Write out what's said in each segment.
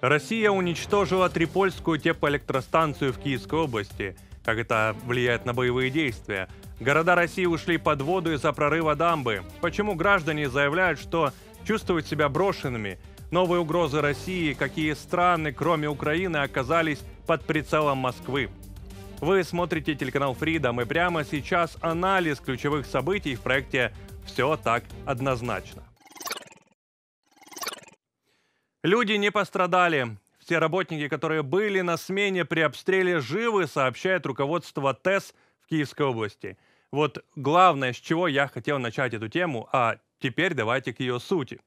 Россия уничтожила Трипольскую теплоэлектростанцию в Киевской области. Как это влияет на боевые действия? Города России ушли под воду из-за прорыва дамбы. Почему граждане заявляют, что чувствуют себя брошенными? Новые угрозы России, какие страны, кроме Украины, оказались под прицелом Москвы? Вы смотрите телеканал Freedom, и прямо сейчас анализ ключевых событий в проекте «Все так однозначно». Люди не пострадали. Все работники, которые были на смене при обстреле, живы, сообщает руководство ТЭС в Киевской области. Вот главное, с чего я хотел начать эту тему, а теперь давайте к ее сути.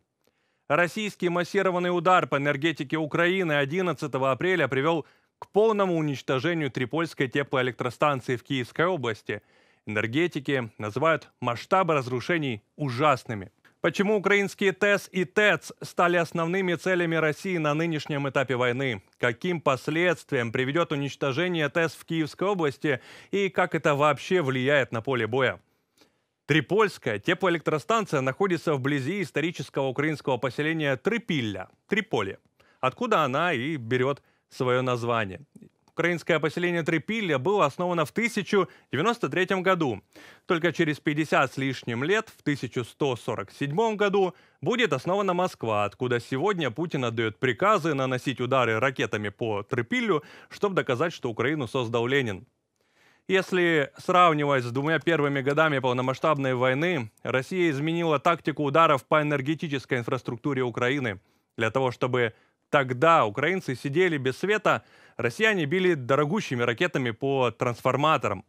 Российский массированный удар по энергетике Украины 11 апреля привел к полному уничтожению Трипольской теплоэлектростанции в Киевской области. Энергетики называют масштабы разрушений ужасными – Почему украинские ТЭС и ТЭЦ стали основными целями России на нынешнем этапе войны? Каким последствиям приведет уничтожение ТЭС в Киевской области? И как это вообще влияет на поле боя? Трипольская теплоэлектростанция находится вблизи исторического украинского поселения Трипилля, Триполи, откуда она и берет свое название. Украинское поселение Трипилья было основано в 1093 году. Только через 50 с лишним лет, в 1147 году, будет основана Москва, откуда сегодня Путин отдает приказы наносить удары ракетами по Трипилью, чтобы доказать, что Украину создал Ленин. Если сравнивать с двумя первыми годами полномасштабной войны, Россия изменила тактику ударов по энергетической инфраструктуре Украины для того, чтобы Тогда украинцы сидели без света, россияне били дорогущими ракетами по трансформаторам.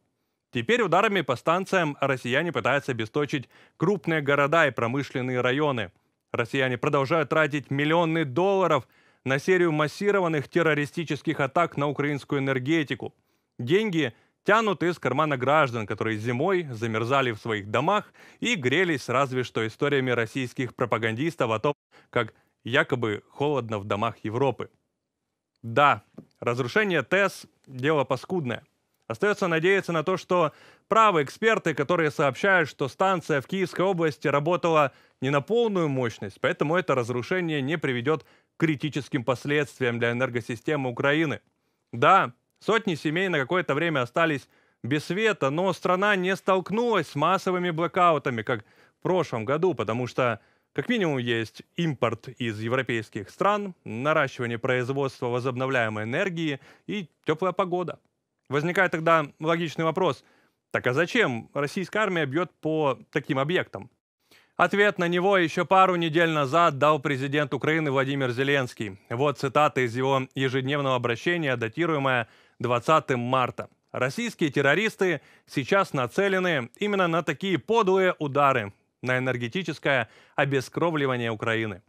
Теперь ударами по станциям россияне пытаются обесточить крупные города и промышленные районы. Россияне продолжают тратить миллионы долларов на серию массированных террористических атак на украинскую энергетику. Деньги тянут из кармана граждан, которые зимой замерзали в своих домах и грелись разве что историями российских пропагандистов о том, как якобы холодно в домах Европы. Да, разрушение ТЭС – дело паскудное. Остается надеяться на то, что правы эксперты, которые сообщают, что станция в Киевской области работала не на полную мощность, поэтому это разрушение не приведет к критическим последствиям для энергосистемы Украины. Да, сотни семей на какое-то время остались без света, но страна не столкнулась с массовыми блокаутами, как в прошлом году, потому что как минимум есть импорт из европейских стран, наращивание производства возобновляемой энергии и теплая погода. Возникает тогда логичный вопрос, так а зачем российская армия бьет по таким объектам? Ответ на него еще пару недель назад дал президент Украины Владимир Зеленский. Вот цитата из его ежедневного обращения, датируемая 20 марта. Российские террористы сейчас нацелены именно на такие подлые удары, на энергетическое обескровливание Украины.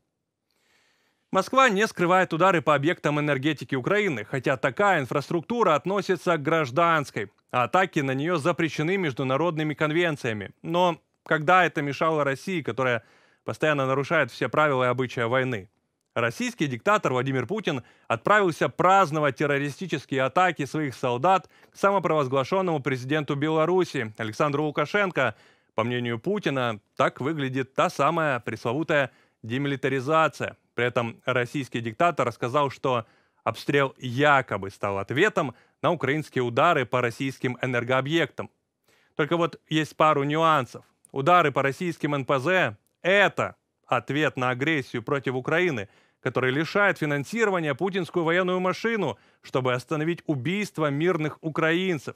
Москва не скрывает удары по объектам энергетики Украины, хотя такая инфраструктура относится к гражданской, а атаки на нее запрещены международными конвенциями. Но когда это мешало России, которая постоянно нарушает все правила и обычаи войны? Российский диктатор Владимир Путин отправился праздновать террористические атаки своих солдат к самопровозглашенному президенту Беларуси Александру Лукашенко – по мнению Путина, так выглядит та самая пресловутая демилитаризация. При этом российский диктатор сказал, что обстрел якобы стал ответом на украинские удары по российским энергообъектам. Только вот есть пару нюансов. Удары по российским НПЗ – это ответ на агрессию против Украины, который лишает финансирования путинскую военную машину, чтобы остановить убийство мирных украинцев.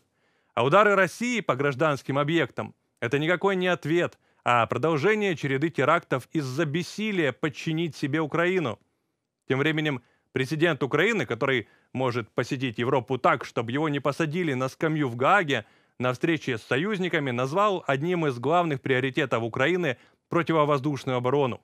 А удары России по гражданским объектам – это никакой не ответ, а продолжение череды терактов из-за бессилия подчинить себе Украину. Тем временем президент Украины, который может посетить Европу так, чтобы его не посадили на скамью в Гааге, на встрече с союзниками назвал одним из главных приоритетов Украины противовоздушную оборону.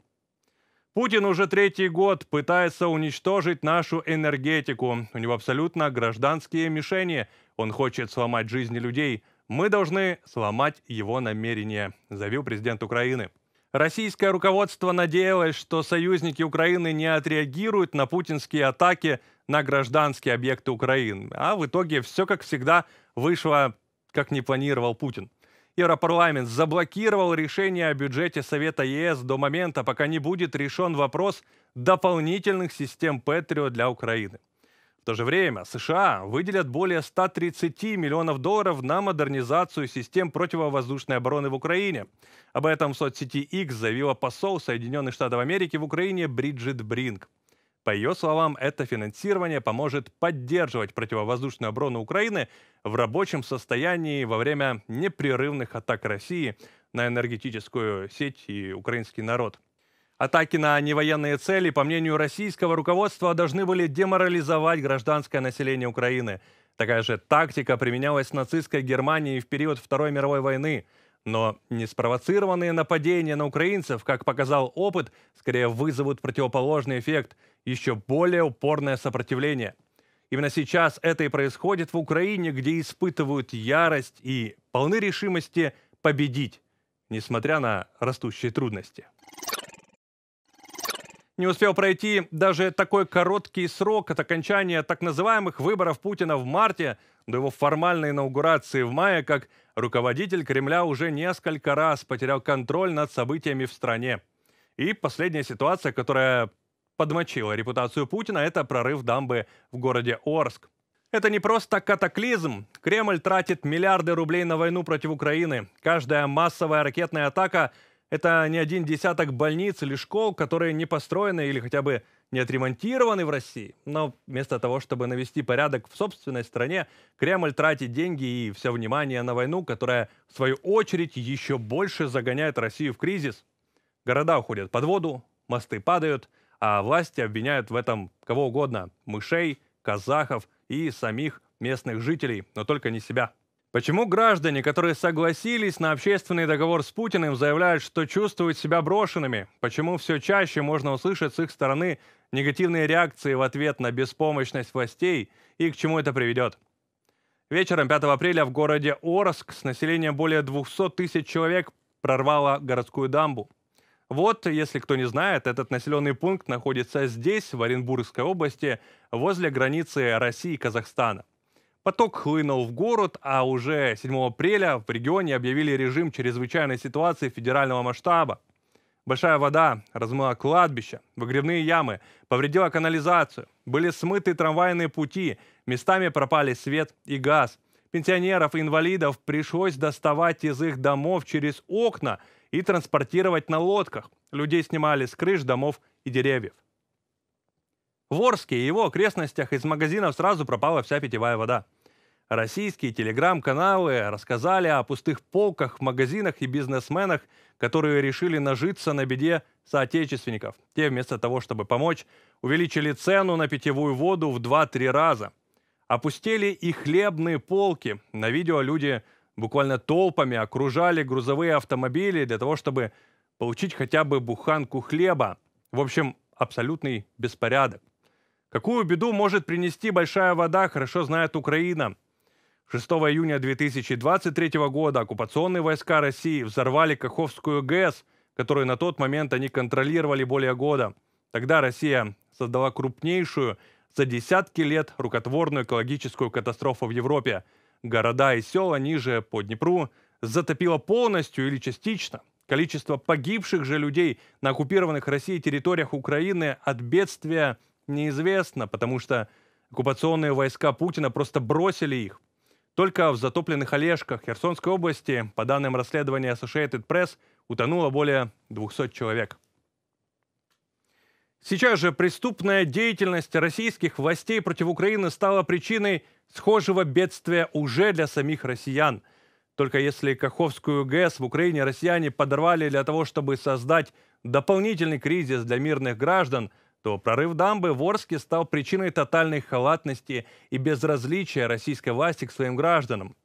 Путин уже третий год пытается уничтожить нашу энергетику. У него абсолютно гражданские мишени. Он хочет сломать жизни людей – мы должны сломать его намерение, заявил президент Украины. Российское руководство надеялось, что союзники Украины не отреагируют на путинские атаки на гражданские объекты Украины. А в итоге все, как всегда, вышло, как не планировал Путин. Европарламент заблокировал решение о бюджете Совета ЕС до момента, пока не будет решен вопрос дополнительных систем Патрио для Украины. В то же время США выделят более 130 миллионов долларов на модернизацию систем противовоздушной обороны в Украине. Об этом в соцсети X заявила посол Соединенных Штатов Америки в Украине Бриджит Бринг. По ее словам, это финансирование поможет поддерживать противовоздушную оборону Украины в рабочем состоянии во время непрерывных атак России на энергетическую сеть и украинский народ – Атаки на невоенные цели, по мнению российского руководства, должны были деморализовать гражданское население Украины. Такая же тактика применялась в нацистской Германии в период Второй мировой войны. Но неспровоцированные нападения на украинцев, как показал опыт, скорее вызовут противоположный эффект – еще более упорное сопротивление. Именно сейчас это и происходит в Украине, где испытывают ярость и полны решимости победить, несмотря на растущие трудности. Не успел пройти даже такой короткий срок от окончания так называемых выборов Путина в марте до его формальной инаугурации в мае, как руководитель Кремля уже несколько раз потерял контроль над событиями в стране. И последняя ситуация, которая подмочила репутацию Путина, это прорыв дамбы в городе Орск. Это не просто катаклизм. Кремль тратит миллиарды рублей на войну против Украины. Каждая массовая ракетная атака – это не один десяток больниц или школ, которые не построены или хотя бы не отремонтированы в России. Но вместо того, чтобы навести порядок в собственной стране, Кремль тратит деньги и все внимание на войну, которая, в свою очередь, еще больше загоняет Россию в кризис. Города уходят под воду, мосты падают, а власти обвиняют в этом кого угодно – мышей, казахов и самих местных жителей, но только не себя – Почему граждане, которые согласились на общественный договор с Путиным, заявляют, что чувствуют себя брошенными? Почему все чаще можно услышать с их стороны негативные реакции в ответ на беспомощность властей и к чему это приведет? Вечером 5 апреля в городе Орск с населением более 200 тысяч человек прорвало городскую дамбу. Вот, если кто не знает, этот населенный пункт находится здесь, в Оренбургской области, возле границы России и Казахстана. Поток хлынул в город, а уже 7 апреля в регионе объявили режим чрезвычайной ситуации федерального масштаба. Большая вода размыла кладбище, выгребные ямы, повредила канализацию, были смыты трамвайные пути, местами пропали свет и газ. Пенсионеров и инвалидов пришлось доставать из их домов через окна и транспортировать на лодках. Людей снимали с крыш домов и деревьев. В Орске и его окрестностях из магазинов сразу пропала вся питьевая вода. Российские телеграм-каналы рассказали о пустых полках, в магазинах и бизнесменах, которые решили нажиться на беде соотечественников. Те вместо того, чтобы помочь, увеличили цену на питьевую воду в 2-3 раза. Опустили и хлебные полки. На видео люди буквально толпами окружали грузовые автомобили для того, чтобы получить хотя бы буханку хлеба. В общем, абсолютный беспорядок. Какую беду может принести большая вода, хорошо знает Украина. 6 июня 2023 года оккупационные войска России взорвали Каховскую ГЭС, которую на тот момент они контролировали более года. Тогда Россия создала крупнейшую за десятки лет рукотворную экологическую катастрофу в Европе. Города и села ниже по Днепру затопило полностью или частично. Количество погибших же людей на оккупированных Россией территориях Украины от бедствия – неизвестно, потому что оккупационные войска Путина просто бросили их. Только в затопленных Олежках Херсонской области, по данным расследования Associated Press, утонуло более 200 человек. Сейчас же преступная деятельность российских властей против Украины стала причиной схожего бедствия уже для самих россиян. Только если Каховскую ГЭС в Украине россияне подорвали для того, чтобы создать дополнительный кризис для мирных граждан, то прорыв дамбы в Орске стал причиной тотальной халатности и безразличия российской власти к своим гражданам.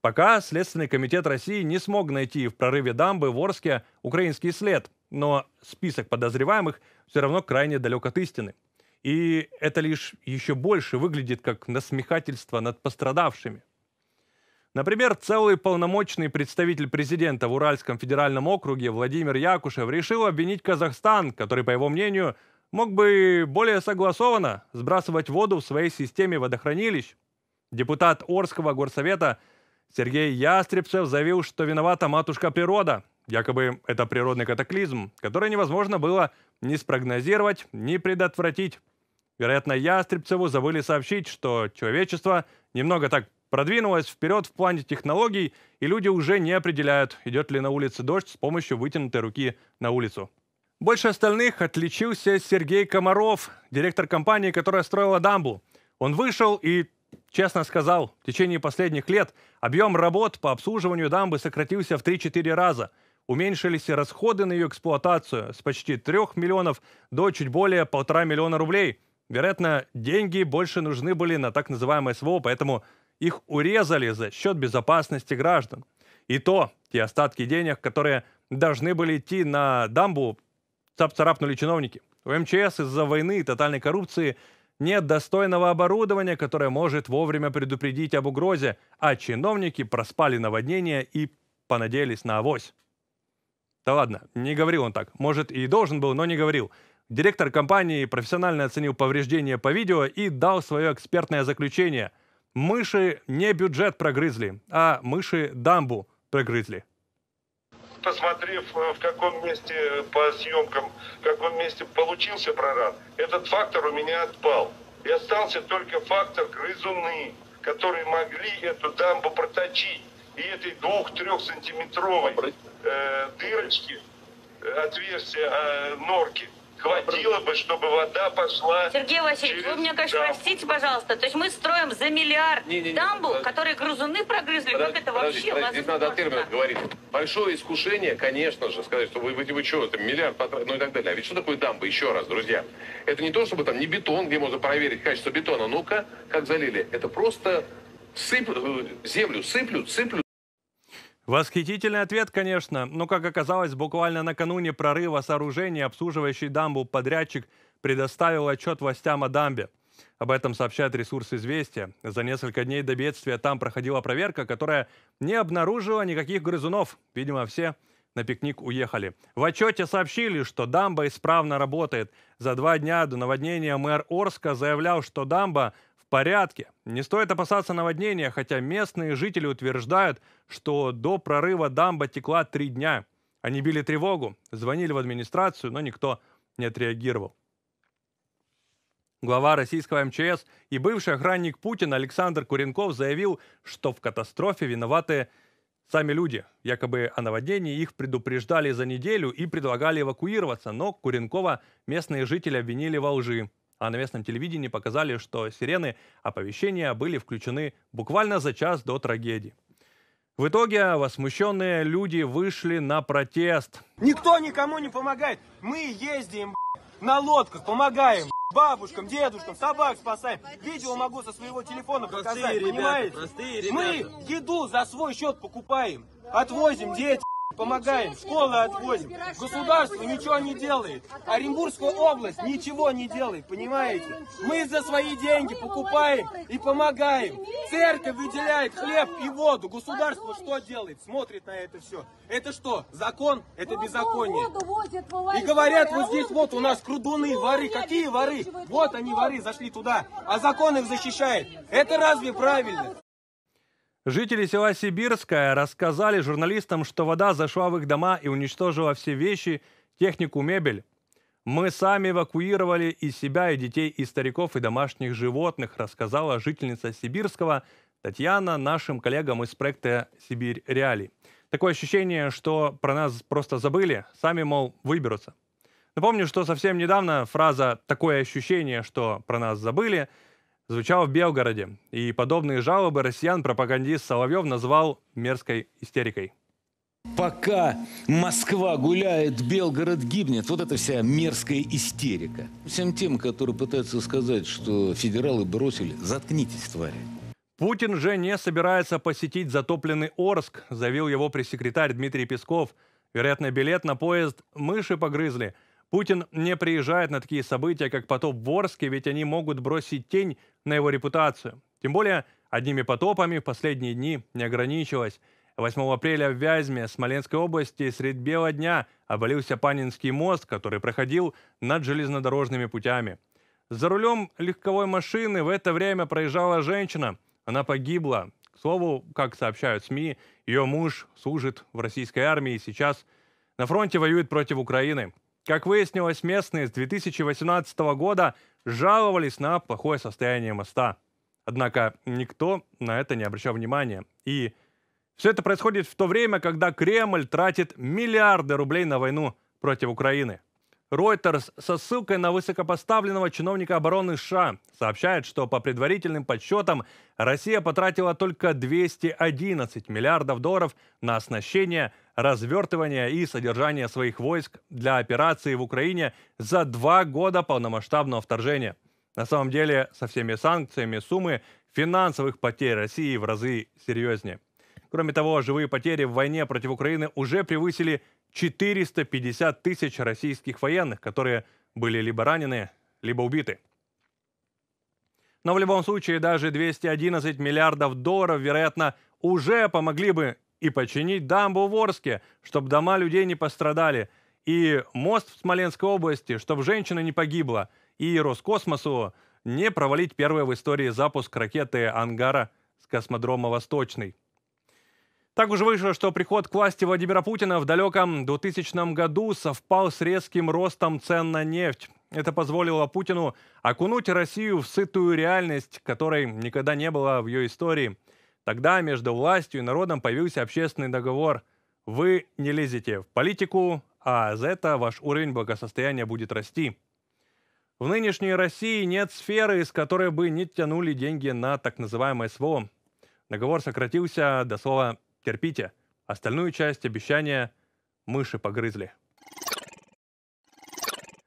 Пока Следственный комитет России не смог найти в прорыве дамбы в Орске украинский след, но список подозреваемых все равно крайне далек от истины. И это лишь еще больше выглядит как насмехательство над пострадавшими. Например, целый полномочный представитель президента в Уральском федеральном округе Владимир Якушев решил обвинить Казахстан, который, по его мнению, мог бы более согласованно сбрасывать воду в своей системе водохранилищ. Депутат Орского горсовета Сергей Ястребцев заявил, что виновата матушка природа. Якобы это природный катаклизм, который невозможно было ни спрогнозировать, ни предотвратить. Вероятно, Ястребцеву забыли сообщить, что человечество немного так продвинулось вперед в плане технологий, и люди уже не определяют, идет ли на улице дождь с помощью вытянутой руки на улицу. Больше остальных отличился Сергей Комаров, директор компании, которая строила дамбу. Он вышел и честно сказал, в течение последних лет объем работ по обслуживанию дамбы сократился в 3-4 раза. Уменьшились расходы на ее эксплуатацию с почти 3 миллионов до чуть более 1,5 миллиона рублей. Вероятно, деньги больше нужны были на так называемое СВО, поэтому их урезали за счет безопасности граждан. И то, те остатки денег, которые должны были идти на дамбу, цап-царапнули чиновники. У МЧС из-за войны и тотальной коррупции нет достойного оборудования, которое может вовремя предупредить об угрозе, а чиновники проспали наводнение и понадеялись на авось. Да ладно, не говорил он так. Может, и должен был, но не говорил. Директор компании профессионально оценил повреждения по видео и дал свое экспертное заключение. Мыши не бюджет прогрызли, а мыши дамбу прогрызли посмотрев, э, в каком месте э, по съемкам, в каком месте получился проран, этот фактор у меня отпал. И остался только фактор грызуны, которые могли эту дамбу проточить. И этой двух-трех сантиметровой э, дырочки, отверстия э, норки, хватило бы, чтобы вода пошла. Сергей Васильевич, через... вы меня, конечно, дамбу. простите, пожалуйста. То есть мы строим за миллиард не, не, не, дамбу, подожди. которые грызуны прогрызли. Подожди, как это подожди, вообще? здесь надо о терминах говорить. Большое искушение, конечно же, сказать, что вы, вы, вы что, там, миллиард потратили, ну и так далее. А ведь что такое дамба? Еще раз, друзья. Это не то, чтобы там не бетон, где можно проверить качество бетона. Ну-ка, как залили. Это просто сыплю, землю сыплют, сыплют. Восхитительный ответ, конечно, но, как оказалось, буквально накануне прорыва сооружения обслуживающий дамбу подрядчик предоставил отчет властям о дамбе. Об этом сообщает ресурс «Известия». За несколько дней до бедствия там проходила проверка, которая не обнаружила никаких грызунов. Видимо, все на пикник уехали. В отчете сообщили, что дамба исправно работает. За два дня до наводнения мэр Орска заявлял, что дамба порядке. Не стоит опасаться наводнения, хотя местные жители утверждают, что до прорыва дамба текла три дня. Они били тревогу, звонили в администрацию, но никто не отреагировал. Глава российского МЧС и бывший охранник Путина Александр Куренков заявил, что в катастрофе виноваты сами люди. Якобы о наводнении их предупреждали за неделю и предлагали эвакуироваться, но Куренкова местные жители обвинили во лжи. А на местном телевидении показали, что сирены оповещения были включены буквально за час до трагедии. В итоге возмущенные люди вышли на протест. Никто никому не помогает. Мы ездим на лодках, помогаем бабушкам, дедушкам, собак спасаем. Видео могу со своего телефона показать, простые ребята, понимаете? Простые ребята. Мы еду за свой счет покупаем, отвозим детям. Помогаем, школы отвозим. Государство ничего не делает. Оренбургская область ничего не делает, понимаете? Мы за свои деньги покупаем и помогаем. Церковь выделяет хлеб и воду. Государство что делает? Смотрит на это все. Это что? Закон? Это беззаконие. И говорят, вот здесь вот у нас крудуны, воры. Какие воры? Вот они, воры, зашли туда. А закон их защищает. Это разве правильно? Жители села Сибирское рассказали журналистам, что вода зашла в их дома и уничтожила все вещи, технику, мебель. «Мы сами эвакуировали и себя, и детей, и стариков, и домашних животных», рассказала жительница Сибирского Татьяна нашим коллегам из проекта «Сибирь Реалий». Такое ощущение, что про нас просто забыли, сами, мол, выберутся. Напомню, что совсем недавно фраза «такое ощущение, что про нас забыли» звучал в Белгороде, и подобные жалобы россиян пропагандист Соловьев назвал мерзкой истерикой. Пока Москва гуляет, Белгород гибнет. Вот это вся мерзкая истерика. Всем тем, которые пытаются сказать, что федералы бросили, заткнитесь, твари. Путин же не собирается посетить затопленный Орск, заявил его пресс-секретарь Дмитрий Песков. Вероятно, билет на поезд мыши погрызли – Путин не приезжает на такие события, как потоп в Орске, ведь они могут бросить тень на его репутацию. Тем более, одними потопами в последние дни не ограничилось. 8 апреля в Вязьме, Смоленской области, средь бела дня обвалился Панинский мост, который проходил над железнодорожными путями. За рулем легковой машины в это время проезжала женщина. Она погибла. К слову, как сообщают СМИ, ее муж служит в российской армии и сейчас на фронте воюет против Украины. Как выяснилось, местные с 2018 года жаловались на плохое состояние моста. Однако никто на это не обращал внимания. И все это происходит в то время, когда Кремль тратит миллиарды рублей на войну против Украины. Reuters со ссылкой на высокопоставленного чиновника обороны США сообщает, что по предварительным подсчетам Россия потратила только 211 миллиардов долларов на оснащение развертывания и содержания своих войск для операции в Украине за два года полномасштабного вторжения. На самом деле, со всеми санкциями суммы финансовых потерь России в разы серьезнее. Кроме того, живые потери в войне против Украины уже превысили 450 тысяч российских военных, которые были либо ранены, либо убиты. Но в любом случае даже 211 миллиардов долларов, вероятно, уже помогли бы и починить дамбу в Орске, чтобы дома людей не пострадали, и мост в Смоленской области, чтобы женщина не погибла, и Роскосмосу не провалить первый в истории запуск ракеты «Ангара» с космодрома «Восточный». Так уже вышло, что приход к власти Владимира Путина в далеком 2000 году совпал с резким ростом цен на нефть. Это позволило Путину окунуть Россию в сытую реальность, которой никогда не было в ее истории – Тогда между властью и народом появился общественный договор. Вы не лезете в политику, а за это ваш уровень благосостояния будет расти. В нынешней России нет сферы, из которой бы не тянули деньги на так называемое СВО. Договор сократился до слова «терпите». Остальную часть обещания мыши погрызли.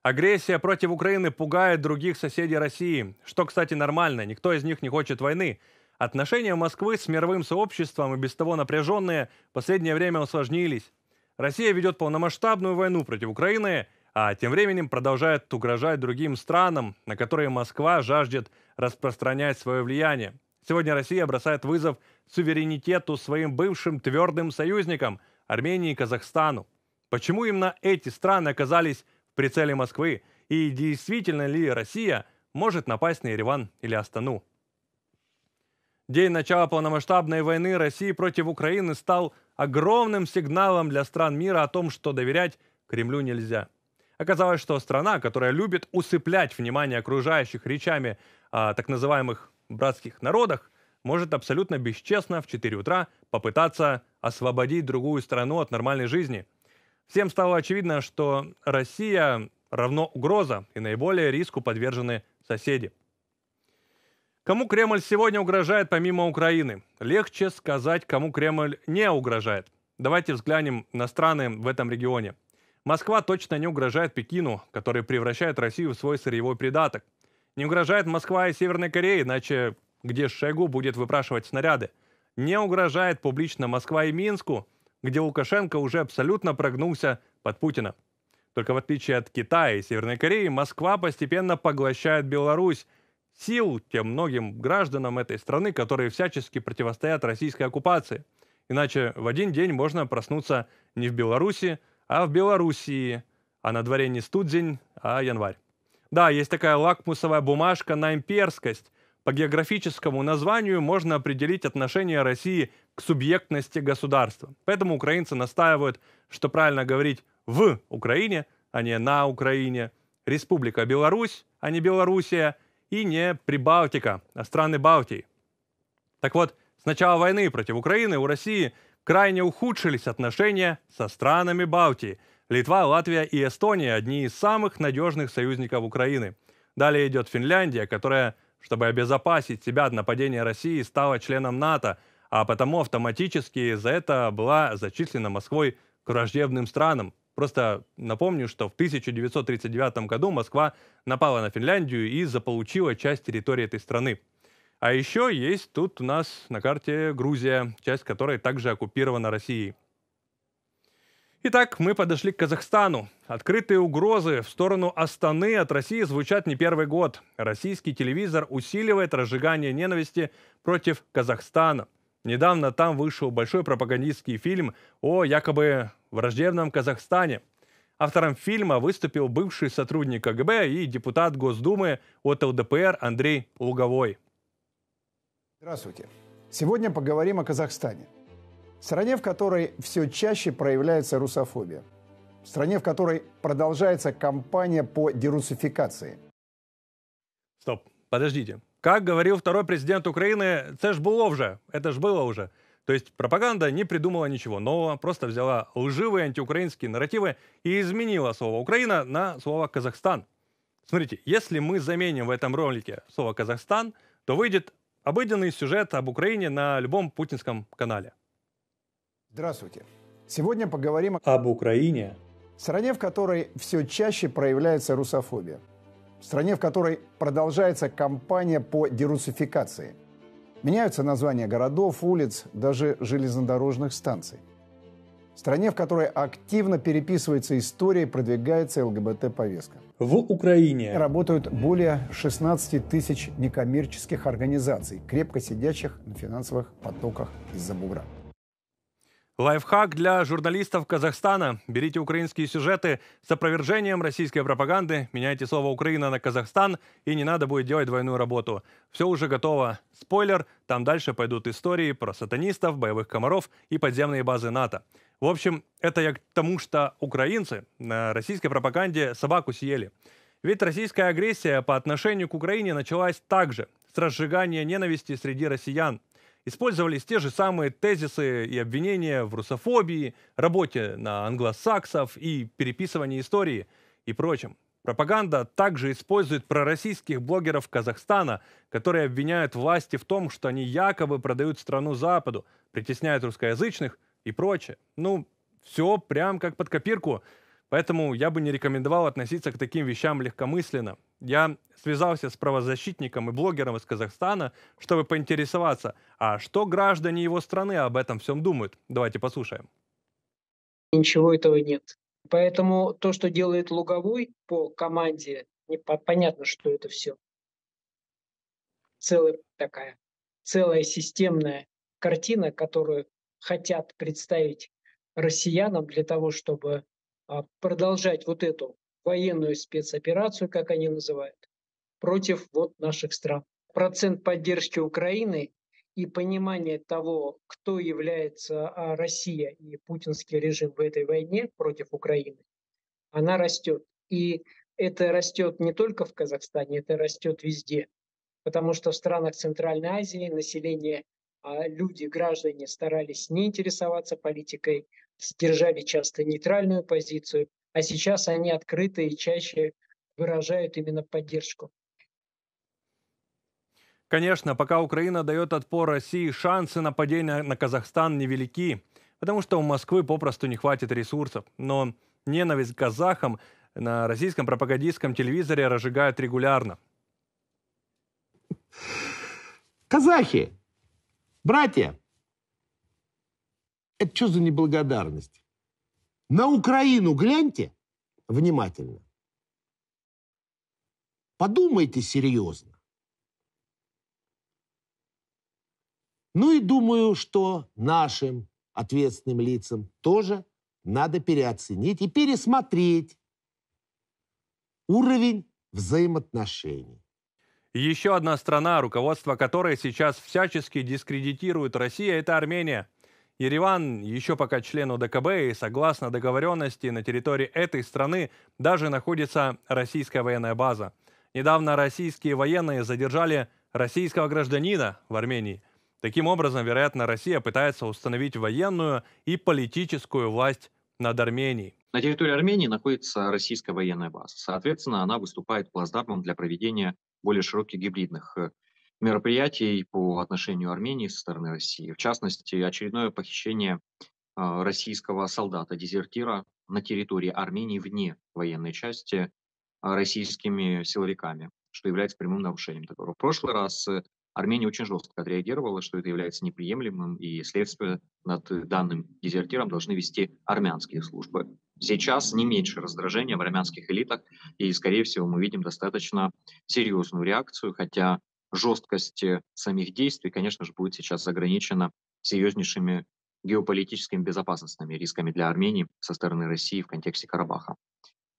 Агрессия против Украины пугает других соседей России, что, кстати, нормально, никто из них не хочет войны. Отношения Москвы с мировым сообществом и без того напряженные в последнее время усложнились. Россия ведет полномасштабную войну против Украины, а тем временем продолжает угрожать другим странам, на которые Москва жаждет распространять свое влияние. Сегодня Россия бросает вызов суверенитету своим бывшим твердым союзникам – Армении и Казахстану. Почему именно эти страны оказались в прицеле Москвы? И действительно ли Россия может напасть на Ереван или Астану? День начала полномасштабной войны России против Украины стал огромным сигналом для стран мира о том, что доверять Кремлю нельзя. Оказалось, что страна, которая любит усыплять внимание окружающих речами о так называемых братских народах, может абсолютно бесчестно в 4 утра попытаться освободить другую страну от нормальной жизни. Всем стало очевидно, что Россия равно угроза, и наиболее риску подвержены соседи – Кому Кремль сегодня угрожает помимо Украины? Легче сказать, кому Кремль не угрожает. Давайте взглянем на страны в этом регионе. Москва точно не угрожает Пекину, который превращает Россию в свой сырьевой придаток. Не угрожает Москва и Северной Корее, иначе где Шойгу будет выпрашивать снаряды. Не угрожает публично Москва и Минску, где Лукашенко уже абсолютно прогнулся под Путина. Только в отличие от Китая и Северной Кореи, Москва постепенно поглощает Беларусь, сил тем многим гражданам этой страны, которые всячески противостоят российской оккупации. Иначе в один день можно проснуться не в Беларуси, а в Белоруссии, а на дворе не студень, а январь. Да, есть такая лакмусовая бумажка на имперскость. По географическому названию можно определить отношение России к субъектности государства. Поэтому украинцы настаивают, что правильно говорить «в Украине», а не «на Украине», «Республика Беларусь», а не «Белоруссия», и не Прибалтика, а страны Балтии. Так вот, с начала войны против Украины у России крайне ухудшились отношения со странами Балтии. Литва, Латвия и Эстония – одни из самых надежных союзников Украины. Далее идет Финляндия, которая, чтобы обезопасить себя от нападения России, стала членом НАТО, а потому автоматически за это была зачислена Москвой к враждебным странам. Просто напомню, что в 1939 году Москва напала на Финляндию и заполучила часть территории этой страны. А еще есть тут у нас на карте Грузия, часть которой также оккупирована Россией. Итак, мы подошли к Казахстану. Открытые угрозы в сторону Астаны от России звучат не первый год. Российский телевизор усиливает разжигание ненависти против Казахстана. Недавно там вышел большой пропагандистский фильм о якобы враждебном Казахстане. Автором фильма выступил бывший сотрудник КГБ и депутат Госдумы от ЛДПР Андрей Луговой. Здравствуйте. Сегодня поговорим о Казахстане. Стране, в которой все чаще проявляется русофобия. В стране, в которой продолжается кампания по дерусификации. Стоп, подождите. Как говорил второй президент Украины, это ж было уже, это ж было уже – то есть пропаганда не придумала ничего нового, просто взяла лживые антиукраинские нарративы и изменила слово «Украина» на слово «Казахстан». Смотрите, если мы заменим в этом ролике слово «Казахстан», то выйдет обыденный сюжет об Украине на любом путинском канале. Здравствуйте. Сегодня поговорим об Украине. Стране, в которой все чаще проявляется русофобия. В стране, в которой продолжается кампания по дерусификации – Меняются названия городов, улиц, даже железнодорожных станций. В стране, в которой активно переписывается история и продвигается ЛГБТ-повестка. В Украине работают более 16 тысяч некоммерческих организаций, крепко сидящих на финансовых потоках из-за бугра. Лайфхак для журналистов Казахстана. Берите украинские сюжеты с опровержением российской пропаганды, меняйте слово «Украина» на «Казахстан», и не надо будет делать двойную работу. Все уже готово. Спойлер, там дальше пойдут истории про сатанистов, боевых комаров и подземные базы НАТО. В общем, это я к тому, что украинцы на российской пропаганде собаку съели. Ведь российская агрессия по отношению к Украине началась также с разжигания ненависти среди россиян – использовались те же самые тезисы и обвинения в русофобии, работе на англосаксов и переписывании истории и прочем. Пропаганда также использует пророссийских блогеров Казахстана, которые обвиняют власти в том, что они якобы продают страну Западу, притесняют русскоязычных и прочее. Ну, все прям как под копирку – Поэтому я бы не рекомендовал относиться к таким вещам легкомысленно. Я связался с правозащитником и блогером из Казахстана, чтобы поинтересоваться, а что граждане его страны об этом всем думают. Давайте послушаем. Ничего этого нет. Поэтому то, что делает Луговой по команде, понятно, что это все. Целая такая, целая системная картина, которую хотят представить россиянам для того, чтобы а, продолжать вот эту военную спецоперацию, как они называют, против вот наших стран. Процент поддержки Украины и понимание того, кто является а, Россия и путинский режим в этой войне против Украины, она растет. И это растет не только в Казахстане, это растет везде. Потому что в странах Центральной Азии население, а, люди, граждане старались не интересоваться политикой держали часто нейтральную позицию, а сейчас они открыты и чаще выражают именно поддержку. Конечно, пока Украина дает отпор России, шансы нападения на Казахстан невелики, потому что у Москвы попросту не хватит ресурсов. Но ненависть к казахам на российском пропагандистском телевизоре разжигают регулярно. Казахи, братья, это что за неблагодарность? На Украину гляньте внимательно. Подумайте серьезно. Ну и думаю, что нашим ответственным лицам тоже надо переоценить и пересмотреть уровень взаимоотношений. Еще одна страна, руководство которой сейчас всячески дискредитирует Россия, это Армения. Ереван еще пока член ОДКБ и, согласно договоренности, на территории этой страны даже находится российская военная база. Недавно российские военные задержали российского гражданина в Армении. Таким образом, вероятно, Россия пытается установить военную и политическую власть над Арменией. На территории Армении находится российская военная база. Соответственно, она выступает плацдармом для проведения более широких гибридных э, мероприятий по отношению Армении со стороны России. В частности, очередное похищение а, российского солдата-дезертира на территории Армении вне военной части а, российскими силовиками, что является прямым нарушением договора. В прошлый раз Армения очень жестко отреагировала, что это является неприемлемым, и следствие над данным дезертиром должны вести армянские службы. Сейчас не меньше раздражения в армянских элитах, и, скорее всего, мы видим достаточно серьезную реакцию, хотя жесткости самих действий, конечно же, будет сейчас ограничена серьезнейшими геополитическими безопасностными рисками для Армении со стороны России в контексте Карабаха.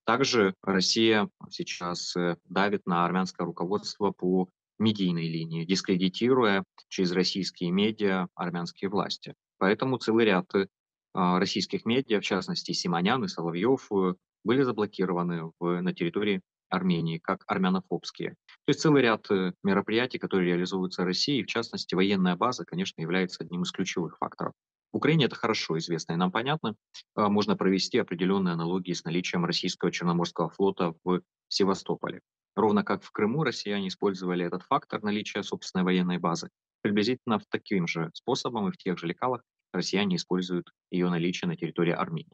Также Россия сейчас э, давит на армянское руководство по медийной линии, дискредитируя через российские медиа армянские власти. Поэтому целый ряд э, а, российских медиа, в частности Симонян и Соловьев, э, были заблокированы в, на территории Армении, как армянофобские. То есть целый ряд э, мероприятий, которые реализуются Россией, в частности, военная база, конечно, является одним из ключевых факторов. В Украине это хорошо известно и нам понятно. А, можно провести определенные аналогии с наличием российского Черноморского флота в Севастополе. Ровно как в Крыму россияне использовали этот фактор наличия собственной военной базы. Приблизительно таким же способом и в тех же лекалах россияне используют ее наличие на территории Армении.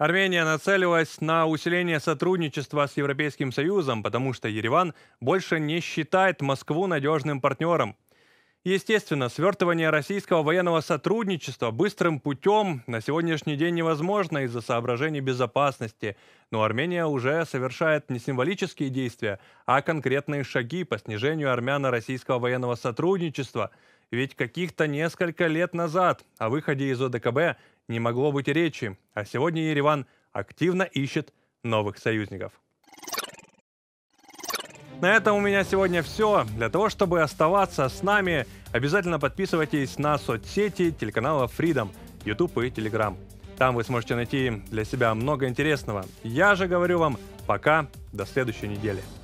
Армения нацелилась на усиление сотрудничества с Европейским Союзом, потому что Ереван больше не считает Москву надежным партнером. Естественно, свертывание российского военного сотрудничества быстрым путем на сегодняшний день невозможно из-за соображений безопасности, но Армения уже совершает не символические действия, а конкретные шаги по снижению армяно-российского военного сотрудничества – ведь каких-то несколько лет назад о выходе из ОДКБ не могло быть и речи, а сегодня Ереван активно ищет новых союзников. На этом у меня сегодня все. Для того, чтобы оставаться с нами, обязательно подписывайтесь на соцсети телеканала Freedom, YouTube и Telegram. Там вы сможете найти для себя много интересного. Я же говорю вам пока, до следующей недели.